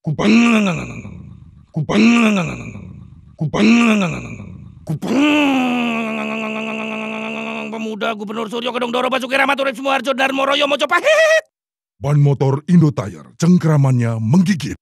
Pemuda Gubernur Suryo Kedong Doro Basuki Rahmaturib Sumoharjo Darmoroyo Mojopahit. Ban motor Indotire, cengkramannya menggigit.